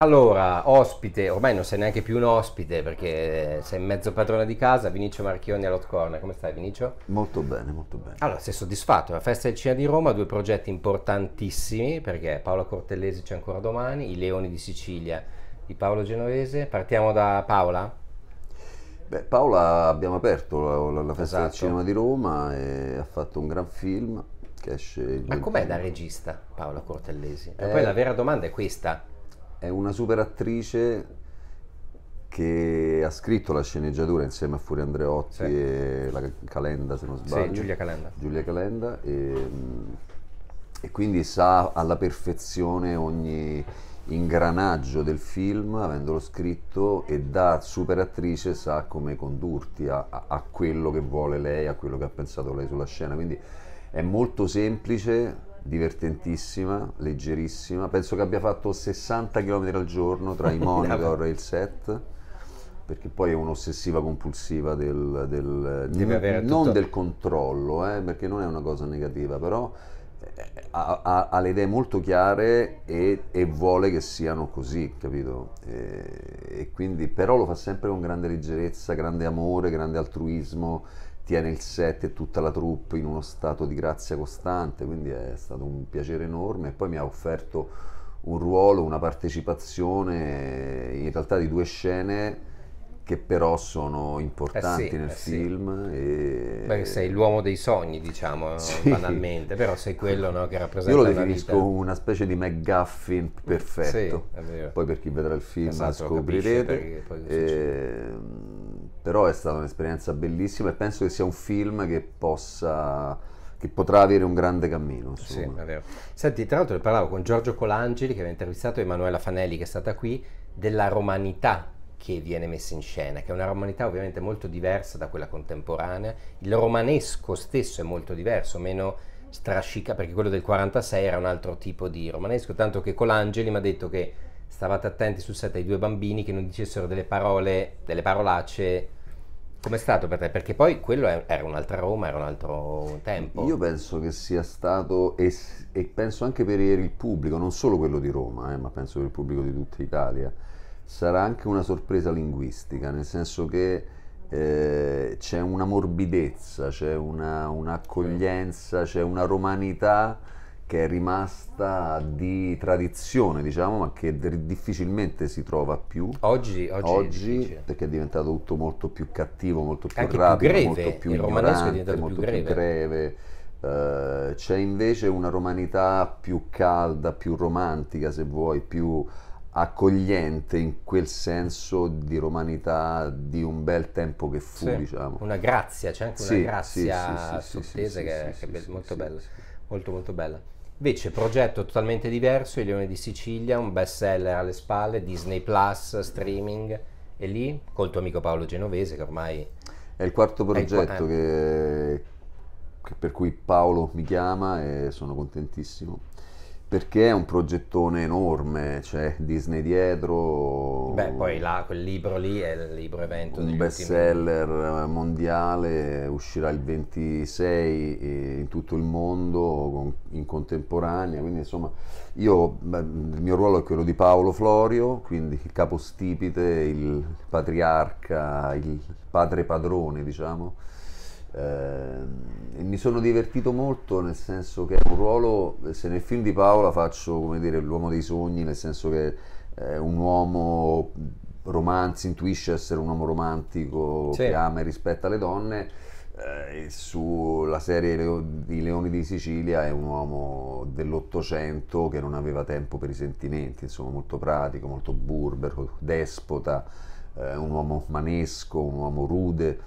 Allora, ospite, ormai non sei neanche più un ospite perché sei mezzo padrone di casa, Vinicio Marchioni all'Hot Corner. Come stai Vinicio? Molto bene, molto bene. Allora, sei soddisfatto? La Festa del Cinema di Roma, due progetti importantissimi perché Paola Cortellesi c'è ancora domani, I Leoni di Sicilia di Paolo Genovese. Partiamo da Paola? Beh, Paola abbiamo aperto la, la, la Festa esatto. del Cinema di Roma e ha fatto un gran film che esce... Ma com'è da regista Paola Cortellesi? E eh... poi la vera domanda è questa è una super attrice che ha scritto la sceneggiatura insieme a Furia Andreotti sì. e la Calenda se non sbaglio. Sì, Giulia Calenda. Giulia Calenda e, mm, e quindi sa alla perfezione ogni ingranaggio del film avendolo scritto e da super attrice sa come condurti a, a, a quello che vuole lei, a quello che ha pensato lei sulla scena. Quindi è molto semplice divertentissima, leggerissima. Penso che abbia fatto 60 km al giorno tra i monitor e il set perché poi è un'ossessiva compulsiva del, del n- non del controllo, eh, perché non è una cosa negativa, però eh, ha, ha, ha le idee molto chiare e, e, vuole che siano così, capito? E, e, quindi, però lo fa sempre con grande leggerezza, grande amore, grande altruismo, tiene il set e tutta la troupe in uno stato di grazia costante, quindi è stato un piacere enorme e poi mi ha offerto un ruolo, una partecipazione eh, in realtà di due scene che però sono importanti eh sì, nel eh film. Sì. E... Beh, sei l'uomo dei sogni, diciamo, sì. banalmente, però sei quello no, che rappresenta Io lo definisco vita. una specie di McGuffin mm, perfetto, poi per chi vedrà il film esatto, scoprirete. Capisce, però è stata un'esperienza bellissima e penso che sia un film che possa che potrà avere un grande cammino. Insomma. Sì, è vero. Senti, tra l'altro parlavo con Giorgio Colangeli che aveva intervistato Emanuela Fanelli che è stata qui della romanità che viene messa in scena, che è una romanità ovviamente molto diversa da quella contemporanea, il romanesco stesso è molto diverso, meno strascica, perché quello del 46 era un altro tipo di romanesco, tanto che Colangeli mi ha detto che stavate attenti sul set ai due bambini che non dicessero delle parole, delle parolacce Com'è stato per te? Perché poi quello era un'altra Roma, era un altro tempo. Io penso che sia stato, e, e penso anche per il pubblico, non solo quello di Roma, eh, ma penso per il pubblico di tutta Italia, sarà anche una sorpresa linguistica, nel senso che eh, c'è una morbidezza, c'è una, un'accoglienza, c'è una romanità che è rimasta di tradizione, diciamo, ma che d- difficilmente si trova più. Oggi, oggi, oggi è perché è diventato tutto molto più cattivo, molto più Anche rapido, più greve, molto più il ignorante, è molto più greve. Più greve. Uh, c'è invece una romanità più calda, più romantica, se vuoi, più accogliente in quel senso di romanità di un bel tempo che fu, sì, diciamo. Una grazia, c'è anche una sì, grazia sì, sottese che, che è molto bella molto molto bella. Invece progetto totalmente diverso, I Leone di Sicilia, un best seller alle spalle, Disney Plus, streaming, e lì col tuo amico Paolo Genovese che ormai... È il quarto progetto il... Eh. che, che per cui Paolo mi chiama e sono contentissimo perché è un progettone enorme, c'è cioè Disney dietro. Beh, poi là, quel libro lì è il libro evento. Un best seller eh, mondiale, uscirà il 26 eh, in tutto il mondo in contemporanea, quindi insomma io, il mio ruolo è quello di Paolo Florio, quindi il capostipite, il patriarca, il padre padrone diciamo eh, mi sono divertito molto nel senso che è un ruolo, se nel film di Paola faccio come dire l'uomo dei sogni, nel senso che è eh, un uomo romanzi, intuisce essere un uomo romantico sì. che ama e rispetta le donne, eh, sulla serie di Leoni di Sicilia è un uomo dell'Ottocento che non aveva tempo per i sentimenti, insomma molto pratico, molto burbero, despota, eh, un uomo manesco, un uomo rude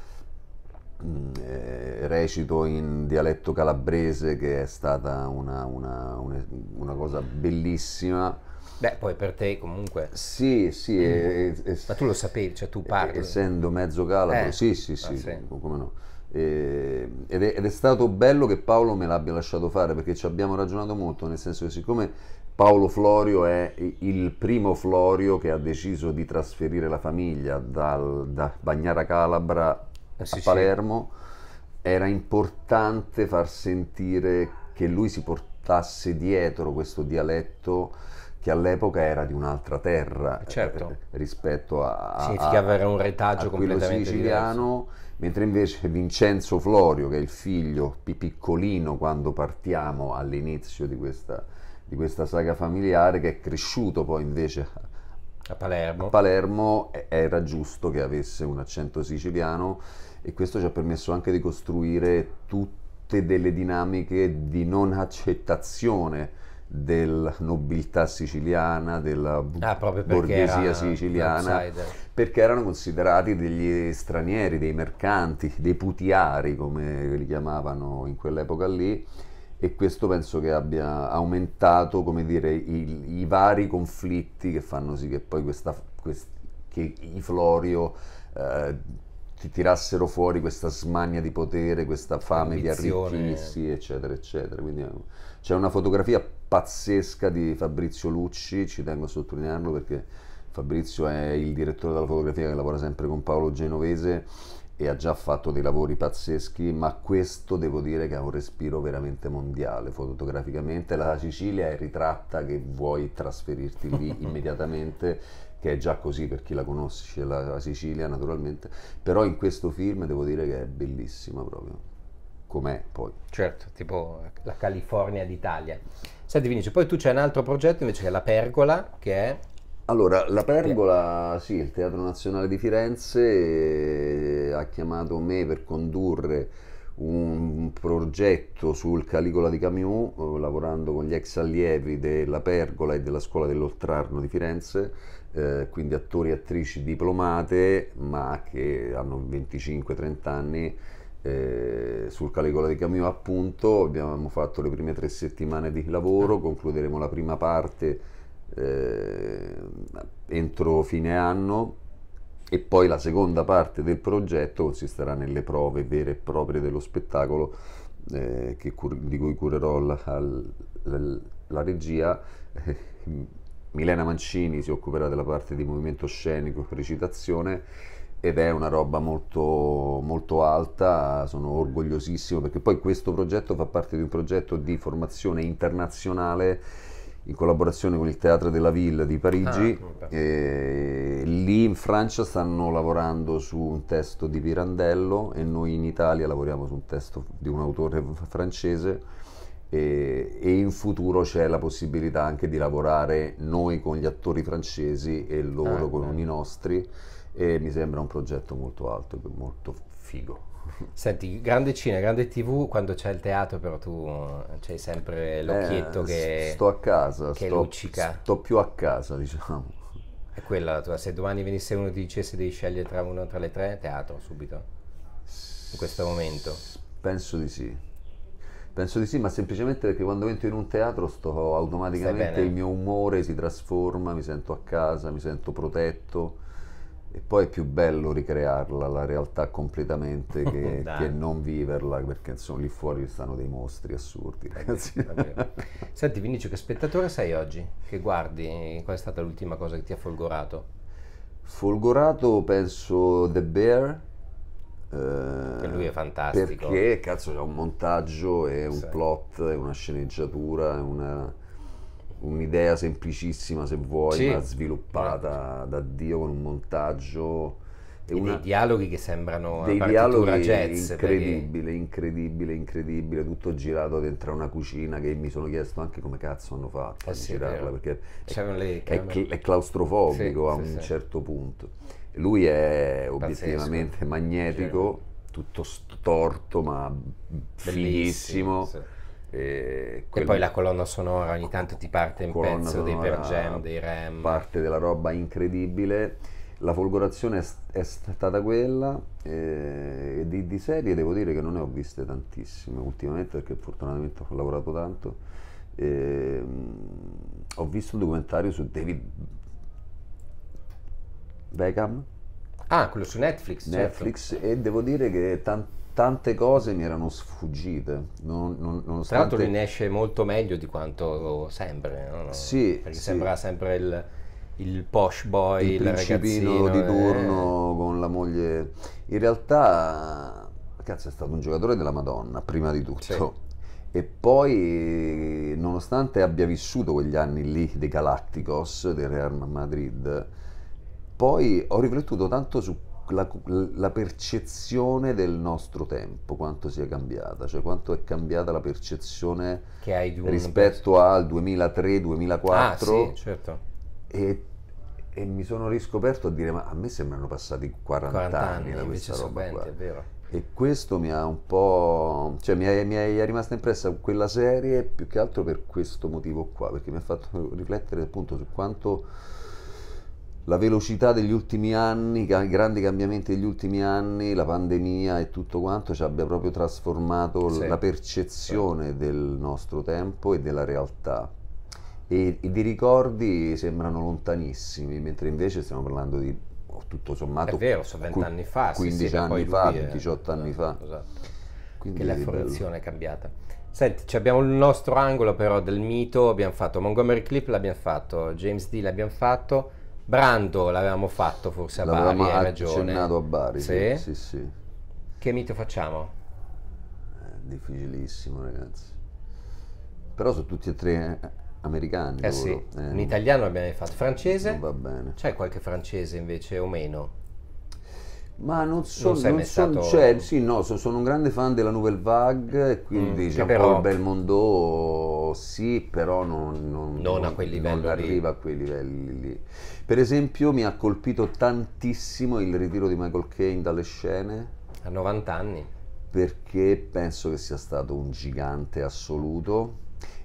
eh, recito in dialetto calabrese che è stata una, una, una, una cosa bellissima. Beh, poi per te comunque... Sì, sì. Mm. E, e, Ma tu lo sapevi, cioè tu parli. Essendo mezzo calabro, eh. sì, sì, sì, ah, sì. come no. E, ed, è, ed, è, stato bello che Paolo me l'abbia lasciato fare perché ci abbiamo ragionato molto, nel senso che siccome Paolo Florio è il primo Florio che ha deciso di trasferire la famiglia dal, da Bagnara Calabra eh, sì, a Palermo, sì. era importante far sentire che lui si portasse dietro questo dialetto che all'epoca era di un'altra terra eh, certo. rispetto a, a significava era un retaggio completamente siciliano diverso. mentre invece Vincenzo Florio che è il figlio più piccolino quando partiamo all'inizio di questa, di questa saga familiare che è cresciuto poi invece a Palermo. a Palermo era giusto che avesse un accento siciliano e questo ci ha permesso anche di costruire tutte delle dinamiche di non accettazione della nobiltà siciliana, della ah, borghesia siciliana, perché erano considerati degli stranieri, dei mercanti, dei putiari come li chiamavano in quell'epoca lì e questo penso che abbia aumentato dire, i, i, vari conflitti che fanno sì che poi questa, quest, che i Florio eh, ti tirassero fuori questa smania di potere, questa fame Ambizione. di arricchirsi, eccetera, eccetera. Quindi eh, c'è una fotografia pazzesca di Fabrizio Lucci, ci tengo a sottolinearlo perché Fabrizio è il direttore della fotografia che lavora sempre con Paolo Genovese e ha già fatto dei lavori pazzeschi, ma questo devo dire che ha un respiro veramente mondiale fotograficamente. La Sicilia è ritratta che vuoi trasferirti lì immediatamente che è già così per chi la conosce, la Sicilia naturalmente, però in questo film devo dire che è bellissima proprio com'è poi. Certo, tipo la California d'Italia. Senti Vinicio, poi tu c'è un altro progetto invece che è La Pergola, che è... Allora, La Pergola, sì, il Teatro Nazionale di Firenze eh, ha chiamato me per condurre un progetto sul Caligola di Camus, eh, lavorando con gli ex allievi della Pergola e della Scuola dell'Oltrarno di Firenze, eh, quindi attori e attrici diplomate, ma che hanno 25-30 anni. Eh, sul Caligola di Camus appunto abbiamo fatto le prime tre settimane di lavoro, concluderemo la prima parte eh, entro fine anno e poi la seconda parte del progetto consisterà nelle prove vere e proprie dello spettacolo eh, cur- di cui curerò la, la, la regia. Eh, Milena Mancini si occuperà della parte di movimento scenico e recitazione ed è una roba molto, molto alta, sono orgogliosissimo perché poi questo progetto fa parte di un progetto di formazione internazionale in collaborazione con il Teatro della Ville di Parigi. Ah, eh, lì in Francia stanno lavorando su un testo di Pirandello e noi in Italia lavoriamo su un testo di un autore francese. E, e in futuro c'è la possibilità anche di lavorare noi con gli attori francesi e loro ah, con bello. i nostri e mi sembra un progetto molto alto, molto figo. Senti, grande cinema, grande tv, quando c'è il teatro però tu eh, c'hai sempre eh, l'occhietto eh, che... Sto a casa, che sto, luccica. sto più a casa diciamo. È quella la tua, se domani venisse uno e ti dicesse devi scegliere tra uno tra le tre, teatro subito, in questo momento. Penso di sì. Penso di sì, ma semplicemente perché quando entro in un teatro sto automaticamente, il mio umore si trasforma, mi sento a casa, mi sento protetto e poi è più bello ricrearla la realtà completamente che, che non viverla perché insomma lì fuori stanno dei mostri assurdi eh, ragazzi senti Vinicio che spettatore sei oggi? che guardi? qual è stata l'ultima cosa che ti ha folgorato? folgorato penso The Bear che lui è eh, fantastico perché cazzo c'è un montaggio e un sì. plot e una sceneggiatura e una un'idea semplicissima se vuoi, sì. ma sviluppata esatto. da Dio con un montaggio. E, una, dei dialoghi che sembrano dei dialoghi jazz, incredibile, perché... incredibile, incredibile, tutto girato dentro una cucina che mi sono chiesto anche come cazzo hanno fatto eh a sì, girarla, perché è, è, è, claustrofobico sì, a un certo punto. Lui è obiettivamente Pazzesco. magnetico, tutto storto ma Bellissimo, fighissimo e, quel... e, poi la colonna sonora ogni tanto ti parte un colonna pezzo dei Per Jam, dei Ram. Parte della roba incredibile. La folgorazione è, è stata quella e di, di, serie devo dire che non ne ho viste tantissime ultimamente perché fortunatamente ho lavorato tanto. E, ehm, ho visto un documentario su David Beckham. Ah, quello su Netflix. Certo. Netflix certo. e devo dire che tanto tante cose mi erano sfuggite. Non, non, nonostante... Tra l'altro lui ne esce molto meglio di quanto sembra. No? Sì, Perché sì. sembra sempre il, il, posh boy, il, il principino di turno eh. con la moglie. In realtà, cazzo, è stato un giocatore della Madonna, prima di tutto. Sì. E poi, nonostante abbia vissuto quegli anni lì dei Galacticos, del Real Madrid, poi ho riflettuto tanto su la, la, percezione del nostro tempo, quanto sia cambiata, cioè quanto è cambiata la percezione che hai rispetto pezzo. al 2003-2004. Ah, sì, certo. E, e, mi sono riscoperto a dire, ma a me sembrano passati 40, 40 anni, da questa roba qua. È vero. E questo mi ha un po'... cioè mi è, mi è rimasta impressa quella serie più che altro per questo motivo qua, perché mi ha fatto riflettere appunto su quanto la velocità degli ultimi anni, i grandi cambiamenti degli ultimi anni, la pandemia e tutto quanto ci abbia proprio trasformato sì. la percezione sì. del nostro tempo e della realtà. E, i ricordi sembrano lontanissimi, mentre invece stiamo parlando di oh, tutto sommato... È vero, sono 20 anni fa, 15 sì, anni fa, 18 è... anni fa. Esatto. Quindi che la formazione è cambiata. Senti, abbiamo il nostro angolo però del mito, abbiamo fatto Montgomery Clip, l'abbiamo fatto, James D l'abbiamo fatto Brando l'avevamo fatto forse a L'avevamo Bari, hai eh, ragione. accennato a Bari, sì? sì, sì. Che mito facciamo? È eh, difficilissimo, ragazzi. Però sono tutti e tre eh, americani. Eh loro. sì, Eh, in italiano l'abbiamo fatto. Francese? non va bene. C'è qualche francese invece o meno? Ma non sono non, non cioè, sì, no, so, sono un grande fan della Nouvelle Vague, quindi mm, Jean-Paul diciamo, Belmondo sì, però non, non, non a quel livello arriva a quei livelli lì. Per esempio mi ha colpito tantissimo il ritiro di Michael Kane dalle scene. A 90 anni. Perché penso che sia stato un gigante assoluto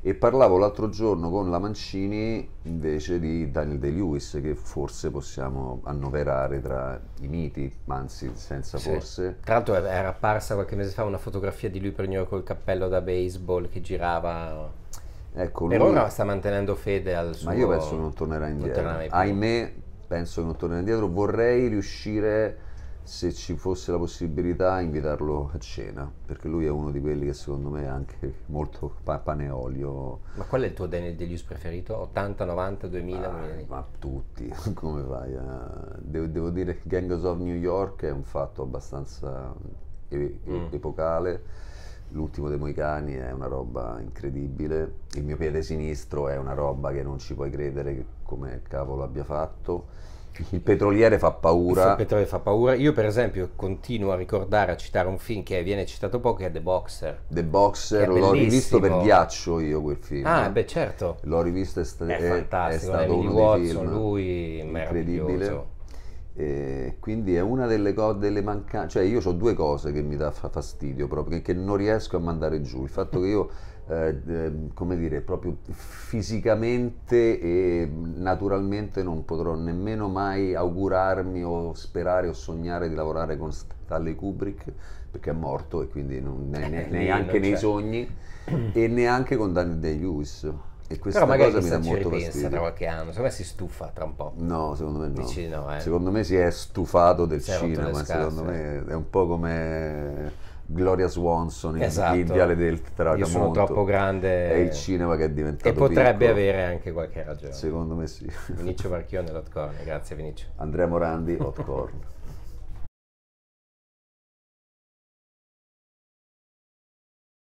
e parlavo l'altro giorno con la Mancini invece di Daniel De lewis che forse possiamo annoverare tra i miti, anzi senza sì. forse. Tra l'altro era apparsa qualche mese fa una fotografia di lui per New York col cappello da baseball che girava... Ecco, per lui... ora sta mantenendo fede al suo... Ma io penso che non tornerà indietro. Non tornerà Ahimè, penso che non tornerà indietro. Vorrei riuscire se ci fosse la possibilità invitarlo a cena, perché lui è uno di quelli che secondo me è anche molto pa- pane e olio. Ma qual è il tuo Daniel Delius preferito? 80, 90, 2000? Ah, ma tutti, come fai? A... Devo, devo, dire che Gangs of New York è un fatto abbastanza e- mm. epocale. L'ultimo dei Moicani è una roba incredibile. Il mio piede sinistro è una roba che non ci puoi credere come cavolo abbia fatto il petroliere fa paura. Il petroliere fa paura. Io, per esempio, continuo a ricordare, a citare un film che viene citato poco, che è The Boxer. The Boxer, l'ho rivisto per ghiaccio io quel film. Ah, beh, certo. L'ho rivisto, è, sta- è fantastico. È stato Emily uno Watson, film lui, incredibile. Eh, quindi è una delle, cose, delle mancanze, cioè io ho due cose che mi dà fastidio proprio, che non riesco a mandare giù, il fatto che io eh, ehm, come dire, proprio fisicamente e naturalmente non potrò nemmeno mai augurarmi o sperare o sognare di lavorare con Stanley Kubrick perché è morto e quindi non, ne, ne, eh, neanche nei sogni e neanche con Daniel Day-Lewis. E questa Però magari cosa mi dà molto fastidio. tra qualche anno, secondo me si stufa tra un po'. No, secondo me no. Dici no eh. Secondo me si è stufato del Sei cinema, secondo me è un po' come Gloria Swanson in esatto. Il Viale del Tramonto. Io sono troppo grande. È il cinema che è diventato E potrebbe piccolo. avere anche qualche ragione. Secondo me sì. Vinicio Marchione, Lotcorn. Grazie Vinicio. Andrea Morandi, Lotcorn.